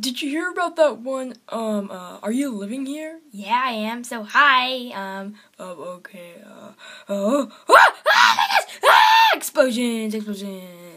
Did you hear about that one? Um, uh, are you living here? Yeah, I am. So hi. Um. Uh, okay. Uh. Oh. Ah! Ah! My gosh! Ah! Explosions! Explosions!